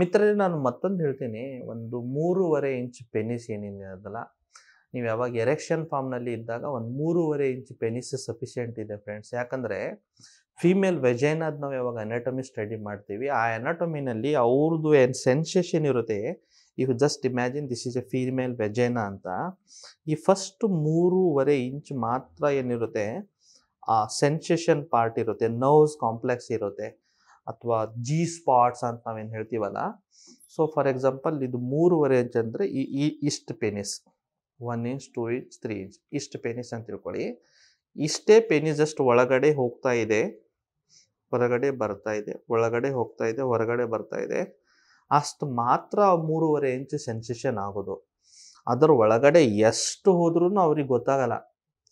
ಮಿತ್ರರೇ ನಾನು ಮತ್ತೊಂದು ಹೇಳ್ತೀನಿ ಒಂದು ಮೂರುವರೆ ಇಂಚ್ ಪೆನಿಸ್ ಏನಿದೆಯಲ್ಲ ನೀವು ಯಾವಾಗ ಎರೆಕ್ಷನ್ ಫಾರ್ಮ್ನಲ್ಲಿ ಇದ್ದಾಗ ಒಂದು ಮೂರುವರೆ ಇಂಚ್ ಪೆನಿಸ್ ಸಫಿಷಿಯೆಂಟ್ ಇದೆ ಫ್ರೆಂಡ್ಸ್ ಯಾಕಂದರೆ ಫೀಮೇಲ್ ವೆಜೈನಾದ ನಾವು ಯಾವಾಗ ಅನಾಟಮಿ ಸ್ಟಡಿ ಮಾಡ್ತೀವಿ ಆ ಅನಾಟಮಿನಲ್ಲಿ ಅವ್ರದ್ದು ಏನು ಸೆನ್ಸೇಷನ್ ಇರುತ್ತೆ ಇವ್ just imagine this is a female vagina ಅಂತ ಈ ಫಸ್ಟ್ ಮೂರುವರೆ ಇಂಚ್ ಮಾತ್ರ ಏನಿರುತ್ತೆ ಆ ಸೆನ್ಸೇಷನ್ ಪಾರ್ಟ್ ಇರುತ್ತೆ ನರ್ವ್ಸ್ ಕಾಂಪ್ಲೆಕ್ಸ್ ಇರುತ್ತೆ ಅಥವಾ ಜಿ ಸ್ಪಾಟ್ಸ್ ಅಂತ ನಾವೇನು ಹೇಳ್ತೀವಲ್ಲ ಸೊ ಫಾರ್ ಎಕ್ಸಾಂಪಲ್ ಇದು ಮೂರುವರೆ ಇಂಚ್ ಅಂದರೆ ಈ ಇಷ್ಟು penis one inch two inch three inch ಇಷ್ಟು ಪೆನಿಸ್ ಅಂತ ತಿಳ್ಕೊಳ್ಳಿ ಇಷ್ಟೇ ಪೆನಿಸ್ ಜಸ್ಟ್ ಒಳಗಡೆ ಹೋಗ್ತಾ ಇದೆ ಹೊರಗಡೆ ಬರ್ತಾ ಇದೆ ಒಳಗಡೆ ಹೋಗ್ತಾ ಇದೆ ಹೊರಗಡೆ ಬರ್ತಾ ಇದೆ ಅಷ್ಟು ಮಾತ್ರ ಮೂರುವರೆ ಇಂಚ್ ಸೆನ್ಸೇಷನ್ ಆಗೋದು ಅದರ ಒಳಗಡೆ ಎಷ್ಟು ಹೋದ್ರೂ ಅವ್ರಿಗೆ ಗೊತ್ತಾಗಲ್ಲ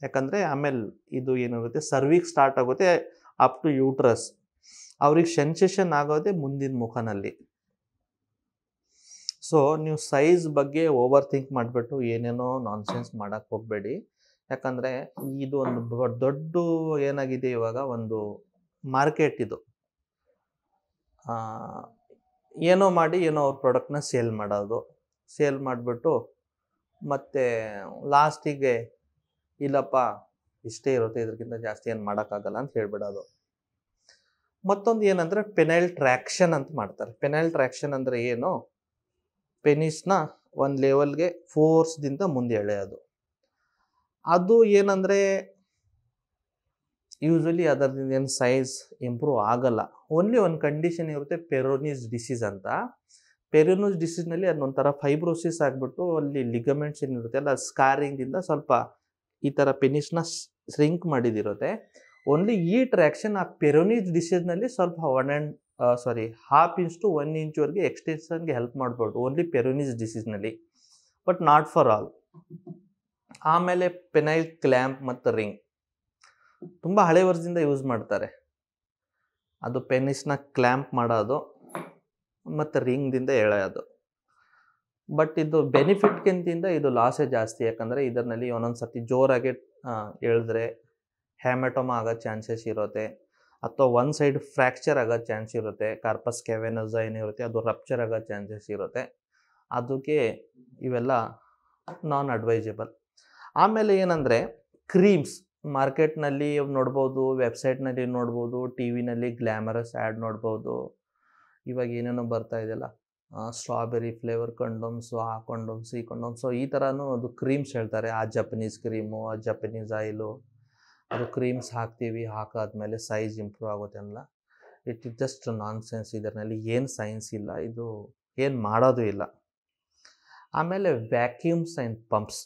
ಯಾಕಂದರೆ ಆಮೇಲೆ ಇದು ಏನಾಗುತ್ತೆ ಸರ್ವಿಕ್ ಸ್ಟಾರ್ಟ್ ಆಗುತ್ತೆ ಅಪ್ ಟು ಯೂಟ್ರಸ್ ಅವ್ರಿಗೆ ಸೆನ್ಸೇಷನ್ ಆಗೋದೇ ಮುಂದಿನ ಮುಖನಲ್ಲಿ ಸೊ ನೀವು ಸೈಜ್ ಬಗ್ಗೆ ಓವರ್ ಥಿಂಕ್ ಮಾಡಿಬಿಟ್ಟು ಏನೇನೋ ನಾನ್ಸೆನ್ಸ್ ಮಾಡೋಕ್ಕೆ ಹೋಗಬೇಡಿ ಯಾಕಂದರೆ ಇದು ಒಂದು ದೊಡ್ಡ ಏನಾಗಿದೆ ಇವಾಗ ಒಂದು ಮಾರ್ಕೆಟ್ ಇದು ಏನೋ ಮಾಡಿ ಏನೋ ಅವ್ರ ಪ್ರಾಡಕ್ಟ್ನ ಸೇಲ್ ಮಾಡೋದು ಸೇಲ್ ಮಾಡಿಬಿಟ್ಟು ಮತ್ತೆ ಲಾಸ್ಟಿಗೆ ಇಲ್ಲಪ್ಪ ಇಷ್ಟೇ ಇರುತ್ತೆ ಇದಕ್ಕಿಂತ ಜಾಸ್ತಿ ಏನು ಮಾಡೋಕ್ಕಾಗಲ್ಲ ಅಂತ ಹೇಳ್ಬಿಡೋದು ಮತ್ತೊಂದು ಏನಂದರೆ ಪೆನೈಲ್ ಟ್ರ್ಯಾಕ್ಷನ್ ಅಂತ ಮಾಡ್ತಾರೆ ಪೆನೈಲ್ ಟ್ರ್ಯಾಕ್ಷನ್ ಅಂದರೆ ಏನು ಪೆನಿಸ್ನ ಒಂದು ಲೆವೆಲ್ಗೆ ಫೋರ್ಸ್ದಿಂದ ಮುಂದೆ ಎಳೆಯೋದು ಅದು ಏನಂದರೆ ಯೂಶಲಿ ಅದರದಿಂದ ಏನು ಸೈಜ್ ಇಂಪ್ರೂವ್ ಆಗಲ್ಲ ಓನ್ಲಿ ಒಂದು ಕಂಡೀಷನ್ ಇರುತ್ತೆ ಪೆರೋನಿಸ್ ಡಿಸೀಸ್ ಅಂತ ಪೆರೋನಿಸ್ ಡಿಸೀಸ್ನಲ್ಲಿ ಅದನ್ನೊಂಥರ ಫೈಬ್ರೋಸಿಸ್ ಆಗಿಬಿಟ್ಟು ಅಲ್ಲಿ ಲಿಗಮೆಂಟ್ಸ್ ಏನಿರುತ್ತೆ ಅಲ್ಲ ಸ್ಕಾರಿಂಗಿಂದ ಸ್ವಲ್ಪ ಈ ಥರ ಪೆನಿಸ್ನ ಶ್ರಿಂಕ್ ಮಾಡಿದಿರುತ್ತೆ ಓನ್ಲಿ ಈ ಟ್ರ್ಯಾಕ್ಷನ್ ಆ ಪೆರೋನೀಸ್ ಡಿಸೀಸ್ನಲ್ಲಿ ಸ್ವಲ್ಪ one and sorry half inch to one ಇಂಚ್ವರೆಗೆ ಎಕ್ಸ್ಟೆನ್ಷನ್ಗೆ ಹೆಲ್ಪ್ ಮಾಡ್ಬೋದು ಓನ್ಲಿ ಪೆರೋನೀಸ್ ಡಿಸೀಸ್ನಲ್ಲಿ ಬಟ್ ನಾಟ್ ಫಾರ್ ಆಲ್ ಆಮೇಲೆ ಪೆನೈಲ್ ಕ್ಲ್ಯಾಂಪ್ ಮತ್ತು ರಿಂಗ್ ತುಂಬ ಹಳೆ ವರ್ಷದಿಂದ ಯೂಸ್ ಮಾಡ್ತಾರೆ ಅದು ಪೆನಿಸ್ನ ಕ್ಲ್ಯಾಂಪ್ ಮಾಡೋದು ಮತ್ತು ರಿಂಗ್ದಿಂದ ಎಳೆಯೋದು ಬಟ್ ಇದು ಬೆನಿಫಿಟ್ಗಿಂತ ಇದು ಲಾಸೇ ಜಾಸ್ತಿ ಯಾಕಂದರೆ ಇದರಲ್ಲಿ ಒಂದೊಂದು ಸರ್ತಿ ಜೋರಾಗಿ ಎಳೆದ್ರೆ ಹ್ಯಾಮೆಟೋಮ ಆಗೋ ಚಾನ್ಸಸ್ ಇರುತ್ತೆ ಅಥವಾ ಒನ್ ಸೈಡ್ ಫ್ರ್ಯಾಕ್ಚರ್ ಆಗೋ ಚಾನ್ಸ್ ಇರುತ್ತೆ ಕಾರ್ಪಸ್ ಕೆವೆನಸ್ ಏನಿರುತ್ತೆ ಅದು ರಪ್ಚರ್ ಆಗೋ ಚಾನ್ಸಸ್ ಇರುತ್ತೆ ಅದಕ್ಕೆ ಇವೆಲ್ಲ ನಾನ್ ಅಡ್ವೈಸಬಲ್ ಆಮೇಲೆ ಏನಂದರೆ ಕ್ರೀಮ್ಸ್ ಮಾರ್ಕೆಟ್ನಲ್ಲಿ ನೋಡ್ಬೋದು ವೆಬ್ಸೈಟ್ನಲ್ಲಿ ನೋಡ್ಬೋದು ಟಿ ವಿನಲ್ಲಿ ಗ್ಲ್ಯಾಮರಸ್ ಆ್ಯಡ್ ನೋಡ್ಬೋದು ಇವಾಗ ಏನೇನೋ ಬರ್ತಾ ಇದೆಯಲ್ಲ ಸ್ಟ್ರಾಬೆರಿ ಫ್ಲೇವರ್ ಕಂಡೋಮ್ಸು ಆ ಕಂಡೋಮ್ಸ್ ಈ ಕಂಡೋಮ್ಸು ಈ ಥರನೂ ಅದು ಕ್ರೀಮ್ಸ್ ಹೇಳ್ತಾರೆ ಆ ಜಪನೀಸ್ ಕ್ರೀಮು ಆ ಜಪನೀಸ್ ಆಯಿಲು ಅದು ಕ್ರೀಮ್ಸ್ ಹಾಕ್ತೀವಿ ಹಾಕಾದ್ಮೇಲೆ ಸೈಜ್ ಇಂಪ್ರೂವ್ ಆಗುತ್ತೆ ಅಲ್ಲ it is just nonsense ಇದರಲ್ಲಿ ಏನು ಸೈನ್ಸ್ ಇಲ್ಲ ಇದು ಏನು ಮಾಡೋದು ಇಲ್ಲ ಆಮೇಲೆ ವ್ಯಾಕ್ಯೂಮ್ಸ್ ಆ್ಯಂಡ್ ಪಂಪ್ಸ್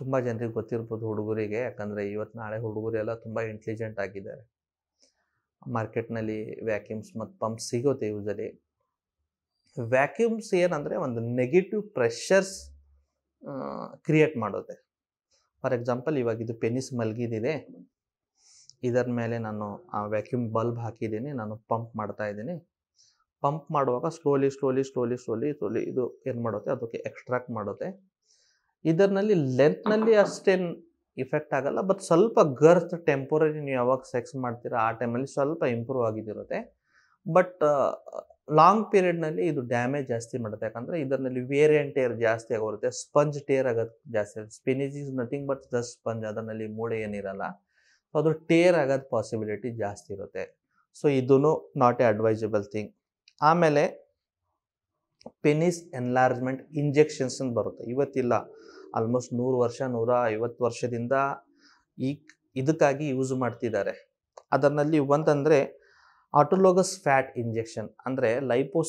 ತುಂಬ ಜನರಿಗೆ ಗೊತ್ತಿರ್ಬೋದು ಹುಡುಗರಿಗೆ ಯಾಕಂದರೆ ಇವತ್ತು ನಾಳೆ ಹುಡುಗರೆಲ್ಲ ತುಂಬ ಇಂಟೆಲಿಜೆಂಟ್ ಆಗಿದ್ದಾರೆ ಮಾರ್ಕೆಟ್ನಲ್ಲಿ ವ್ಯಾಕ್ಯೂಮ್ಸ್ ಮತ್ತು ಪಂಪ್ಸ್ ಸಿಗುತ್ತೆ ಯೂಸಲಿ ವ್ಯಾಕ್ಯೂಮ್ಸ್ ಏನಂದರೆ ಒಂದು ನೆಗೆಟಿವ್ ಪ್ರೆಷರ್ಸ್ ಕ್ರಿಯೇಟ್ ಮಾಡುತ್ತೆ ಫಾರ್ ಎಕ್ಸಾಂಪಲ್ ಇವಾಗ ಇದು ಪೆನಿಸ್ ಮಲಗಿದಿದೆ ಇದರ ಮೇಲೆ ನಾನು ಆ ವ್ಯಾಕ್ಯೂಮ್ ಬಲ್ಬ್ ಹಾಕಿದ್ದೀನಿ ನಾನು ಪಂಪ್ ಮಾಡ್ತಾ ಇದ್ದೀನಿ ಪಂಪ್ ಮಾಡುವಾಗ slowly slowly slowly slowly slowly ಇದು ಏನು ಮಾಡುತ್ತೆ ಅದಕ್ಕೆ ಎಕ್ಸ್ಟ್ರಾಕ್ಟ್ ಮಾಡುತ್ತೆ ಇದರಲ್ಲಿ ಲೆಂತ್ನಲ್ಲಿ ಅಷ್ಟೇನು ಇಫೆಕ್ಟ್ ಆಗಲ್ಲ ಬಟ್ ಸ್ವಲ್ಪ ಗರ್ತ್ ಟೆಂಪೊರರಿ ನೀವು ಯಾವಾಗ ಸೆಕ್ಸ್ ಮಾಡ್ತೀರಾ ಆ ಟೈಮಲ್ಲಿ ಸ್ವಲ್ಪ ಇಂಪ್ರೂವ್ ಆಗಿದ್ದಿರುತ್ತೆ ಬಟ್ ಲಾಂಗ್ ಪೀರಿಯಡ್ನಲ್ಲಿ ಇದು ಡ್ಯಾಮೇಜ್ ಜಾಸ್ತಿ ಮಾಡುತ್ತೆ ಯಾಕಂದರೆ ಇದರಲ್ಲಿ ವೇರಿಯಂಟ್ ಟೇರ್ ಜಾಸ್ತಿ ಆಗೋರುತ್ತೆ ಸ್ಪಂಜ್ ಟೇರ್ ಆಗೋದು ಜಾಸ್ತಿ ಆಗುತ್ತೆ ಸ್ಪಿನಿಜ್ is nothing but just sponge ಅದರಲ್ಲಿ ಮೂಳೆ ಏನಿರಲ್ಲ ಸೊ ಅದು ಟೇರ್ ಆಗೋದು ಪಾಸಿಬಿಲಿಟಿ ಜಾಸ್ತಿ ಇರುತ್ತೆ ಸೊ ಇದೂ ನಾಟ್ ಎ ಅಡ್ವೈಸಬಲ್ ಥಿಂಗ್ ಆಮೇಲೆ ಪೆನಿಸ್ ಎನ್ಲಾರ್ಜ್ಮೆಂಟ್ ಇಂಜೆಕ್ಷನ್ಸ್ ಬರುತ್ತೆ ಇವತ್ತಿಲ್ಲ ಆಲ್ಮೋಸ್ಟ್ ನೂರು ವರ್ಷ ನೂರ ಐವತ್ತು ವರ್ಷದಿಂದ ಈ ಇದಕ್ಕಾಗಿ ಯೂಸ್ ಮಾಡ್ತಿದ್ದಾರೆ ಅದರಲ್ಲಿ ಒಂದಂದರೆ ಆಟೋಲೋಗಸ್ ಫ್ಯಾಟ್ ಇಂಜೆಕ್ಷನ್ ಅಂದರೆ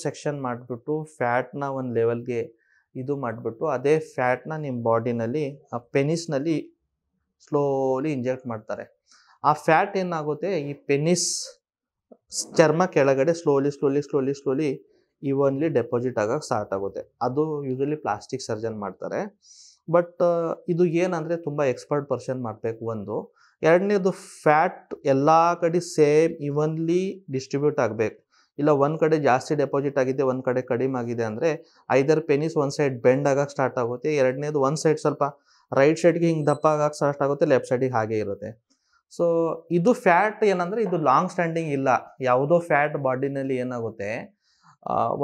ಸೆಕ್ಷನ್ ಮಾಡಿಬಿಟ್ಟು ಫ್ಯಾಟ್ನ ಒಂದು ಲೆವೆಲ್ಗೆ ಇದು ಮಾಡಿಬಿಟ್ಟು ಅದೇ ಫ್ಯಾಟ್ನ ನಿಮ್ಮ ಬಾಡಿನಲ್ಲಿ ಆ ಪೆನಿಸ್ನಲ್ಲಿ ಸ್ಲೋಲಿ ಇಂಜೆಕ್ಟ್ ಮಾಡ್ತಾರೆ ಆ ಫ್ಯಾಟ್ ಏನಾಗುತ್ತೆ ಈ ಪೆನಿಸ್ ಚರ್ಮ ಕೆಳಗಡೆ slowly slowly slowly slowly evenly deposit ಆಗೋಕ್ಕೆ ಸ್ಟಾರ್ಟ್ ಆಗುತ್ತೆ ಅದು ಯೂಶಲಿ ಪ್ಲಾಸ್ಟಿಕ್ ಸರ್ಜನ್ ಮಾಡ್ತಾರೆ ಬಟ್ uh, ಇದು ಏನಂದರೆ ತುಂಬ ಎಕ್ಸ್ಪರ್ಟ್ ಪರ್ಸನ್ ಮಾಡಬೇಕು ಒಂದು ಎರಡನೇದು ಫ್ಯಾಟ್ ಎಲ್ಲ ಕಡೆ ಸೇಮ್ ಇವನ್ಲಿ ಡಿಸ್ಟ್ರಿಬ್ಯೂಟ್ ಆಗಬೇಕು ಇಲ್ಲ ಒಂದು ಕಡೆ ಜಾಸ್ತಿ ಡೆಪಾಸಿಟ್ ಆಗಿದೆ ಒಂದು ಕಡೆ ಕಡಿಮೆ ಆಗಿದೆ ಅಂದರೆ ಐದರ್ ಪೆನಿಸ್ ಒಂದು ಸೈಡ್ ಬೆಂಡ್ ಆಗೋಕೆ ಸ್ಟಾರ್ಟ್ ಆಗುತ್ತೆ ಎರಡನೇದು ಒಂದು ಸೈಡ್ ಸ್ವಲ್ಪ ರೈಟ್ ಸೈಡ್ಗೆ ಹಿಂಗೆ ದಪ್ಪ ಆಗಕ್ಕೆ ಸ್ಟಾರ್ಟ್ ಆಗುತ್ತೆ ಲೆಫ್ಟ್ ಸೈಡಿಗೆ ಹಾಗೆ ಇರುತ್ತೆ ಸೊ ಇದು ಫ್ಯಾಟ್ ಏನಂದರೆ ಇದು ಲಾಂಗ್ ಸ್ಟ್ಯಾಂಡಿಂಗ್ ಇಲ್ಲ ಯಾವುದೋ ಫ್ಯಾಟ್ ಬಾಡಿನಲ್ಲಿ ಏನಾಗುತ್ತೆ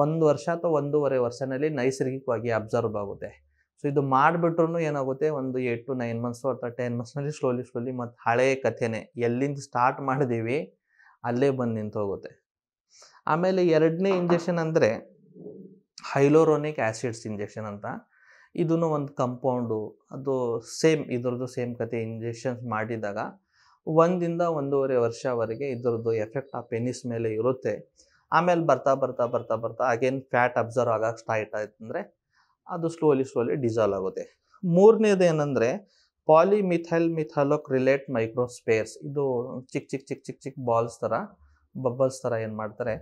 ಒಂದು ವರ್ಷ ಅಥವಾ ಒಂದೂವರೆ ವರ್ಷನಲ್ಲಿ ನೈಸರ್ಗಿಕವಾಗಿ ಅಬ್ಸರ್ವ್ ಆಗುತ್ತೆ ಸೊ ಇದು ಮಾಡಿಬಿಟ್ರು ಏನಾಗುತ್ತೆ ಒಂದು ಏಟ್ ಟು ನೈನ್ ಮಂತ್ಸು ಅಥವಾ ಟೆನ್ ಮಂತ್ಸ್ನಲ್ಲಿ ಸ್ಲೋಲಿ ಸ್ಲೋಲಿ ಮತ್ತು ಹಳೆ ಕಥೆನೇ ಎಲ್ಲಿಂದ ಸ್ಟಾರ್ಟ್ ಮಾಡಿದೀವಿ ಅಲ್ಲೇ ಬಂದು ನಿಂತು ಹೋಗುತ್ತೆ ಆಮೇಲೆ ಎರಡನೇ ಇಂಜೆಕ್ಷನ್ ಅಂದರೆ ಹೈಲೋರೋನಿಕ್ ಆ್ಯಸಿಡ್ಸ್ ಇಂಜೆಕ್ಷನ್ ಅಂತ ಇದನ್ನು ಒಂದು ಕಂಪೌಂಡು ಅದು ಸೇಮ್ ಇದ್ರದ್ದು ಸೇಮ್ ಕತೆ ಇಂಜೆಕ್ಷನ್ಸ್ ಮಾಡಿದಾಗ ಒಂದಿಂದ ಒಂದೂವರೆ ವರ್ಷವರೆಗೆ ಇದ್ರದ್ದು ಎಫೆಕ್ಟ್ ಆ ಪೆನಿಸ್ ಮೇಲೆ ಇರುತ್ತೆ ಆಮೇಲೆ ಬರ್ತಾ ಬರ್ತಾ ಬರ್ತಾ ಬರ್ತಾ ಅಗೇನ್ ಫ್ಯಾಟ್ ಅಬ್ಸರ್ವ್ ಆಗಕ್ಕೆ ಸ್ಟಾರ್ಟ್ ಆಯ್ತು ಅಂದರೆ ಅದು ಸ್ಲೋಲಿ ಸ್ಲೋಲಿ ಡಿಸಾಲ್ವ್ ಆಗುತ್ತೆ ಮೂರನೇದು ಏನಂದರೆ ಪಾಲಿಮಿಥೈಲ್ ಮಿಥಾಲೋಕ್ ರಿಲೇಟ್ ಮೈಕ್ರೋಸ್ಪೇರ್ಸ್ ಇದು ಚಿಕ್ಕ ಚಿಕ್ಕ ಚಿಕ್ಕ ಚಿಕ್ಕ ಚಿಕ್ಕ ಬಾಲ್ಸ್ ಥರ ಬಬ್ಬಲ್ಸ್ ಥರ ಏನು ಮಾಡ್ತಾರೆ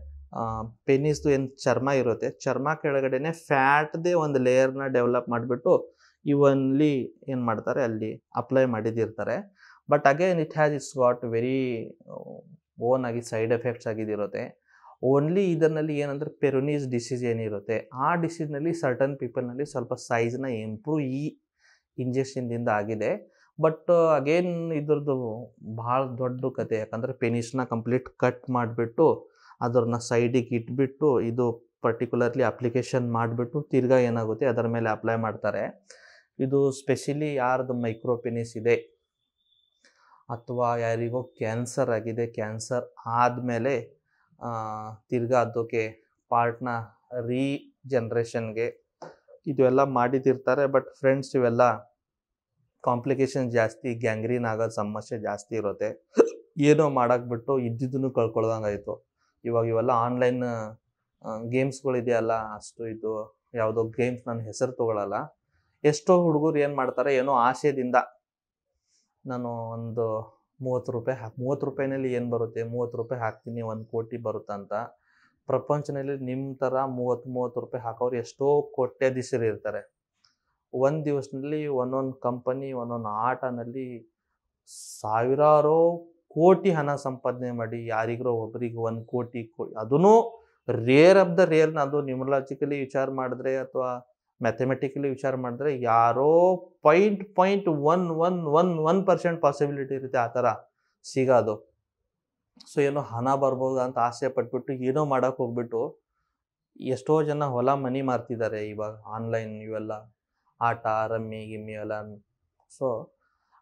ಪೆನಿಸ್ದು ಏನು ಚರ್ಮ ಇರುತ್ತೆ ಚರ್ಮ ಕೆಳಗಡೆನೆ ಫ್ಯಾಟ್ದೇ ಒಂದು ಲೇಯರ್ನ ಡೆವಲಪ್ ಮಾಡಿಬಿಟ್ಟು ಇವನ್ಲಿ ಏನು ಮಾಡ್ತಾರೆ ಅಲ್ಲಿ ಅಪ್ಲೈ ಮಾಡಿದಿರ್ತಾರೆ but again it has it's got very own ಆಗಿ ಸೈಡ್ ಎಫೆಕ್ಟ್ಸ್ ಆಗಿದ್ದಿರುತ್ತೆ ಓನ್ಲಿ ಇದರಲ್ಲಿ ಏನಂದ್ರೆ ಪೆರೋನೀಸ್ ಡಿಸೀಸ್ ಏನಿರುತ್ತೆ ಆ ಡಿಸೀಸ್ನಲ್ಲಿ ಸರ್ಟನ್ ಪೀಪಲ್ನಲ್ಲಿ ಸ್ವಲ್ಪ ಸೈಜ್ನ ಇಂಪ್ರೂವ್ ಈ ಇಂಜೆಕ್ಷನ್ದಿಂದ ಆಗಿದೆ ಬಟ್ ಅಗೇನ್ uh, ಇದ್ರದ್ದು ಭಾಳ ದೊಡ್ಡ ಕತೆ ಯಾಕಂದರೆ ಪೆನೀಸ್ನ ಕಂಪ್ಲೀಟ್ ಕಟ್ ಮಾಡಿಬಿಟ್ಟು ಅದ್ರನ್ನ ಸೈಡಿಗೆ ಇಟ್ಬಿಟ್ಟು ಇದು ಪರ್ಟಿಕ್ಯುಲರ್ಲಿ ಅಪ್ಲಿಕೇಶನ್ ಮಾಡಿಬಿಟ್ಟು ತಿರ್ಗಾ ಏನಾಗುತ್ತೆ ಅದರ ಮೇಲೆ ಅಪ್ಲೈ ಮಾಡ್ತಾರೆ ಇದು ಸ್ಪೆಷಲಿ ಯಾರ್ದು ಮೈಕ್ರೋಪೆನಿಸ್ ಇದೆ ಅಥವಾ ಯಾರಿಗೋ ಕ್ಯಾನ್ಸರ್ ಆಗಿದೆ ಕ್ಯಾನ್ಸರ್ ಆದಮೇಲೆ ತಿರ್ಗಾ ಅದಕ್ಕೆ ಪಾರ್ಟ್ನ ರೀ ಜನ್ರೇಷನ್ಗೆ ಇದೆಲ್ಲ ಎಲ್ಲ ಮಾಡಿದಿರ್ತಾರೆ ಬಟ್ ಫ್ರೆಂಡ್ಸ್ ಇವೆಲ್ಲ ಕಾಂಪ್ಲಿಕೇಶನ್ ಜಾಸ್ತಿ ಗ್ಯಾಂಗ್ರೀನ್ ಆಗೋದು ಸಮಸ್ಯೆ ಜಾಸ್ತಿ ಇರುತ್ತೆ ಏನೋ ಮಾಡಾಕ್ಬಿಟ್ಟು ಇದ್ದಿದ್ದನ್ನು ಕಳ್ಕೊಳ್ದಂಗಾಯಿತು ಇವಾಗ ಇವೆಲ್ಲ ಆನ್ಲೈನ್ ಗೇಮ್ಸ್ಗಳಿದೆಯಲ್ಲ ಅಷ್ಟು ಇದು ಯಾವುದೋ ಗೇಮ್ಸ್ ನನ್ನ ಹೆಸರು ತೊಗೊಳಲ್ಲ ಎಷ್ಟೋ ಹುಡುಗರು ಏನು ಮಾಡ್ತಾರೆ ಏನೋ ಆಸೆಯಿಂದ ನಾನು ಒಂದು ಮೂವತ್ತು ರೂಪಾಯಿ ಹಾಕಿ ಮೂವತ್ತು ರೂಪಾಯಿನಲ್ಲಿ ಏನು ಬರುತ್ತೆ ಮೂವತ್ತು ರೂಪಾಯಿ ಹಾಕ್ತೀನಿ ಒಂದು ಕೋಟಿ ಅಂತ ಪ್ರಪಂಚದಲ್ಲಿ ನಿಮ್ಮ ಥರ ಮೂವತ್ತು ಮೂವತ್ತು ರೂಪಾಯಿ ಹಾಕೋರು ಎಷ್ಟೋ ಕೋಟ್ಯಾಧೀಶರು ಇರ್ತಾರೆ ಒಂದು ದಿವಸದಲ್ಲಿ ಒಂದೊಂದು ಕಂಪನಿ ಒಂದೊಂದು ಆಟನಲ್ಲಿ ಸಾವಿರಾರು ಕೋಟಿ ಹಣ ಸಂಪಾದನೆ ಮಾಡಿ ಯಾರಿಗರೋ ಒಬ್ರಿಗೆ ಒಂದು ಕೋಟಿ ಅದೂ ರೇರ್ ಆಫ್ ದ ರೇರ್ನ ಅದು ನ್ಯೂಮರಾಲಜಿಕಲಿ ವಿಚಾರ ಮಾಡಿದ್ರೆ ಅಥವಾ ಮ್ಯಾಥಮೆಟಿಕಲಿ ವಿಚಾರ ಮಾಡಿದ್ರೆ ಯಾರೋ point point one one one one percent possibility ಇರುತ್ತೆ ಆ ಥರ ಸಿಗೋದು ಸೊ ಏನೋ ಹಣ ಬರ್ಬೋದು ಅಂತ ಆಸೆ ಪಟ್ಬಿಟ್ಟು ಏನೋ ಮಾಡೋಕೆ ಹೋಗ್ಬಿಟ್ಟು ಎಷ್ಟೋ ಜನ ಹೊಲ ಮನಿ ಮಾರ್ತಿದ್ದಾರೆ ಇವಾಗ ಆನ್ಲೈನ್ ಇವೆಲ್ಲ ಆಟ ರಮ್ಮಿ ಗಿಮ್ಮಿ ಎಲ್ಲ ಸೊ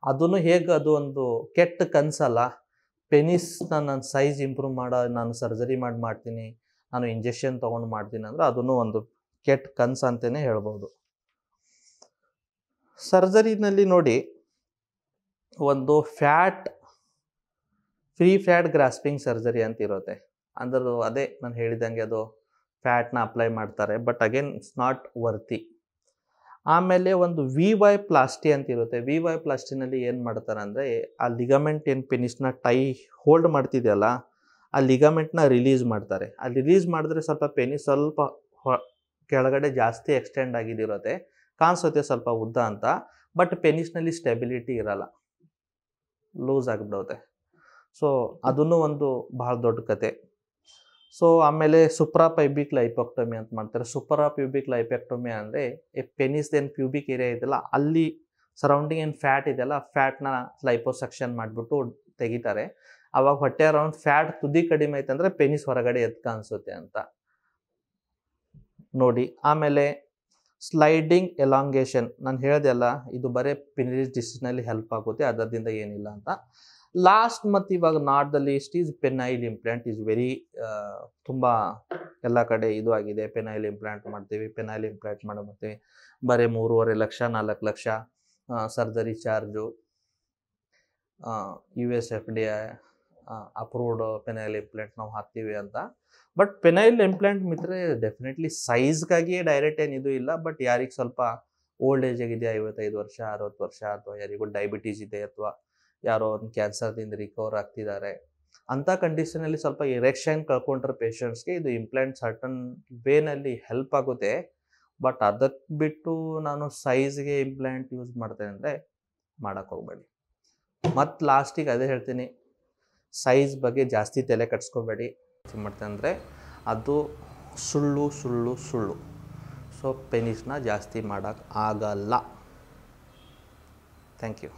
ಅದನ್ನು ಹೇಗೆ ಅದು ಒಂದು ಕೆಟ್ಟ ಕನ್ಸಲ್ಲ ಪೆನಿಸ್ನ ನಾನು ಸೈಜ್ ಇಂಪ್ರೂವ್ ಮಾಡೋ ನಾನು ಸರ್ಜರಿ ಮಾಡಿ ಮಾಡ್ತೀನಿ ನಾನು ಇಂಜೆಕ್ಷನ್ ತೊಗೊಂಡು ಮಾಡ್ತೀನಿ ಅಂದರೆ ಅದನ್ನು ಒಂದು ಕೆಟ್ಟ ಕನ್ಸು ಅಂತಲೇ ಹೇಳ್ಬೋದು ಸರ್ಜರಿನಲ್ಲಿ ನೋಡಿ ಒಂದು fat free fat grasping surgery ಅಂತ ಇರುತ್ತೆ ಅಂದ್ರೆ ಅದೇ ನಾನು ಹೇಳಿದಂಗೆ ಅದು ಫ್ಯಾಟ್ನ ಅಪ್ಲೈ ಮಾಡ್ತಾರೆ but again it's not worthy ಆಮೇಲೆ ಒಂದು ವಿ ವೈ ಪ್ಲಾಸ್ಟಿ ಅಂತ ಇರುತ್ತೆ ವಿ ವೈ ಪ್ಲಾಸ್ಟಿನಲ್ಲಿ ಏನು ಮಾಡ್ತಾರೆ ಅಂದರೆ ಆ ಲಿಗಮೆಂಟ್ ಏನು ಪೆನಿಸ್ನ ಟೈ ಹೋಲ್ಡ್ ಮಾಡ್ತಿದೆಯಲ್ಲ ಆ ಲಿಗಮೆಂಟ್ನ ರಿಲೀಸ್ ಮಾಡ್ತಾರೆ ಆ ರಿಲೀಸ್ ಮಾಡಿದ್ರೆ ಸ್ವಲ್ಪ ಪೆನಿಸ್ ಸ್ವಲ್ಪ ಕೆಳಗಡೆ ಜಾಸ್ತಿ ಎಕ್ಸ್ಟೆಂಡ್ ಆಗಿದ್ದಿರುತ್ತೆ ಕಾಣಿಸುತ್ತೆ ಸ್ವಲ್ಪ ಉದ್ದ ಅಂತ ಬಟ್ ಪೆನಿಸ್ನಲ್ಲಿ ಸ್ಟೆಬಿಲಿಟಿ ಇರಲ್ಲ ಲೂಸ್ ಆಗಿಬಿಡುತ್ತೆ ಸೊ ಅದನ್ನು ಒಂದು ಬಹಳ ದೊಡ್ಡ ಕತೆ ಸೊ ಆಮೇಲೆ ಸುಪ್ರಾ ಪೈಬಿಕ್ ಲೈಪೆಕ್ಟೊಮಿ ಅಂತ ಮಾಡ್ತಾರೆ ಸುಪ್ರಾ ಪ್ಯೂಬಿಕ್ ಲೈಪೆಕ್ಟೊಮಿ ಅಂದರೆ ಪೆನಿಸ್ ಏನು ಪ್ಯೂಬಿಕ್ ಏರಿಯಾ ಇದೆಯಲ್ಲ ಅಲ್ಲಿ ಸರೌಂಡಿಂಗ್ ಏನು ಫ್ಯಾಟ್ ಇದೆಯಲ್ಲ ಫ್ಯಾಟ್ನ ಲೈಪೋಸೆಕ್ಷನ್ ಮಾಡಿಬಿಟ್ಟು ತೆಗಿತಾರೆ ಅವಾಗ ಹೊಟ್ಟೆ ಅರೌಂಡ್ ಫ್ಯಾಟ್ ತುದಿ ಕಡಿಮೆ ಆಯ್ತು ಪೆನಿಸ್ ಹೊರಗಡೆ ಎದ್ದು ಕಾಣಿಸುತ್ತೆ ಅಂತ ನೋಡಿ ಆಮೇಲೆ ಸ್ಲೈಡಿಂಗ್ ಎಲಾಂಗೇಷನ್ ನಾನು ಹೇಳಿದೆ ಅಲ್ಲ ಇದು ಬರೀ ಪಿನರಿ ಡಿಸಿಸ್ನಲ್ಲಿ ಹೆಲ್ಪ್ ಆಗುತ್ತೆ ಅದರಿಂದ ಏನಿಲ್ಲ ಅಂತ ಲಾಸ್ಟ್ ಮತ್ತು ಇವಾಗ the least is penile implant is very ತುಂಬ ಎಲ್ಲ ಕಡೆ ಇದು ಆಗಿದೆ ಪೆನೈಲ್ ಇಂಪ್ಲಾಂಟ್ ಮಾಡ್ತೀವಿ ಪೆನೈಲ್ ಇಂಪ್ಲಾಂಟ್ ಮಾಡೋ ಬರೀ ಮೂರುವರೆ ಲಕ್ಷ ನಾಲ್ಕು lakh surgery charge U S F D A approved penile implant ನಾವು ಹಾಕ್ತೀವಿ ಅಂತ ಬಟ್ ಪೆನೈಲ್ ಇಂಪ್ಲಾಂಟ್ ಮಿತ್ರೆ ಡೆಫಿನೆಟ್ಲಿ ಸೈಜ್ಗಾಗಿಯೇ ಡೈರೆಕ್ಟ್ ಏನಿದು ಇಲ್ಲ ಬಟ್ ಯಾರಿಗೆ ಸ್ವಲ್ಪ ಓಲ್ಡ್ ಏಜ್ ಆಗಿದೆ ಐವತ್ತೈದು ವರ್ಷ ಅರವತ್ತು ವರ್ಷ ಅಥವಾ ಯಾರಿಗೂ ಡಯಾಬಿಟೀಸ್ ಇದೆ ಅಥವಾ ಯಾರೋ ಒಂದು ಕ್ಯಾನ್ಸರ್ದಿಂದ ರಿಕವರ್ ಆಗ್ತಿದ್ದಾರೆ ಅಂಥ ಕಂಡೀಷನಲ್ಲಿ ಸ್ವಲ್ಪ ಇರೆಕ್ಷನ್ ಕಳ್ಕೊಂಡ್ರೆ ಪೇಷಂಟ್ಸ್ಗೆ ಇದು ಇಂಪ್ಲಾಂಟ್ ಸರ್ಟನ್ ವೇನಲ್ಲಿ ಹೆಲ್ಪ್ ಆಗುತ್ತೆ ಬಟ್ ಅದಕ್ಕೆ ಬಿಟ್ಟು ನಾನು ಸೈಜ್ಗೆ ಇಂಪ್ಲಾಂಟ್ ಯೂಸ್ ಮಾಡ್ತೇನೆ ಅಂದರೆ ಮಾಡೋಕ್ಕೆ ಹೋಗ್ಬೇಡಿ ಮತ್ತು ಲಾಸ್ಟಿಗೆ ಅದೇ ಹೇಳ್ತೀನಿ ಸೈಜ್ ಬಗ್ಗೆ ಜಾಸ್ತಿ ತಲೆ ಕಟ್ಸ್ಕೊಬೇಡಿ ಮಾಡ್ತೆ ಅಂದರೆ ಅದು ಸುಳ್ಳು ಸುಳ್ಳು ಸುಳ್ಳು ಸೊ ಪೆನಿಸ್ನ ಜಾಸ್ತಿ ಮಾಡೋಕ್ಕಾಗಲ್ಲ ಆಗಲ್ಲ ಥ್ಯಾಂಕ್ ಯು